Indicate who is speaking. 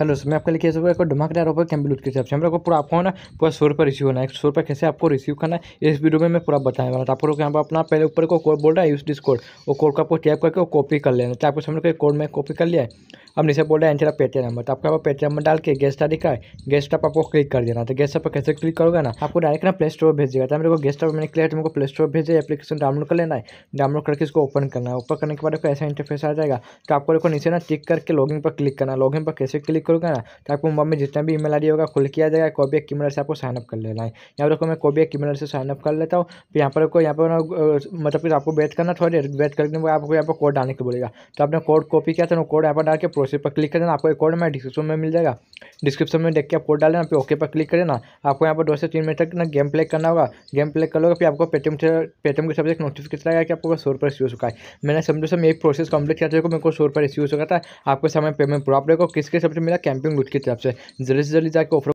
Speaker 1: hello sir मैं आपके लिए कैसे एक धमाकेदार ऑफर कैम्बल के हिसाब से हम लोग को पूरा आपको है ना पूरा सौ रुपये रिसीव होना है सौ रुपये कैसे आपको रिसीव करना है इस वीडियो में मैं पूरा बताने वाला था तो आप लोग यहाँ पर अपना पहले ऊपर को कोड बोल रहा है यूज दिस कोड वो कोड को आपको टैप करके कॉपी कर लेना चाहे तो आपको लगे कोड में कॉपी कर लिया है अब नीचे बोल रहा है एंटर पेटीएम नंबर तो आपका पेटीएम नंबर डाल के गेस्ट दिखा है गेस्ट आप आपको क्लिक कर देना तो गेस्ट आप कैसे क्लिक करोगे ना आपको डायरेक्ट ना प्ले स्टोर भेज देगा तो मेरे को गेस्ट आप मैंने क्लियर मेरे को प्ले स्टोर भेज दिया एप्लीकेशन डाउनलोड कर लेना है डाउनलोड करके इसको ओपन करना है ओपन करने के बाद आपको ऐसा इंटरफेस आ जाएगा तो आपको देखो नीचे ना टिक करके लॉगिन पर क्लिक करना लॉगिन पर कैसे क्लिक करूँगा ना तो आपको मोबाइल में जितना भी ईमेल आई होगा खुल किया जाएगा कोबियक कीमेल से आपको साइनअप कर लेना है यहाँ पर मैं कोबियक कीमेल से साइनअप कर लेता हूँ फिर तो यहाँ पर आपको यहाँ पर मतलब कि आपको वेट करना थोड़ी देर वेट करने बाद आपको यहाँ पर कोड डालने के बोलेगा तो आपने कोड कॉपी किया था कोड तो यहाँ पर डाल के प्रोसेस पर क्लिक कर देना आपको एक कोड में डिस्क्रिप्शन में मिल जाएगा डिस्क्रिप्शन में देख के आप कोड डाल देना फिर ओके पर क्लिक करें ना आपको यहाँ पर दो से तीन मिनट तक ना गेम प्ले करना होगा गेम प्ले कर लोगे फिर आपको पेटीएम से पेटीएम के सबसे नोटिफिकेशन आएगा कि आपको सौ रुपये यूज होगा मैंने समझो सब मैं एक प्रोसेस कंप्लीट किया था मेरे को सौ रुपये रिस्यूज होगा था आपको समय पेमेंट प्रॉपर को किसके सबसे मिला कैंपिंग गुड की तरफ से जल्दी से जल्दी जाकर ऑफर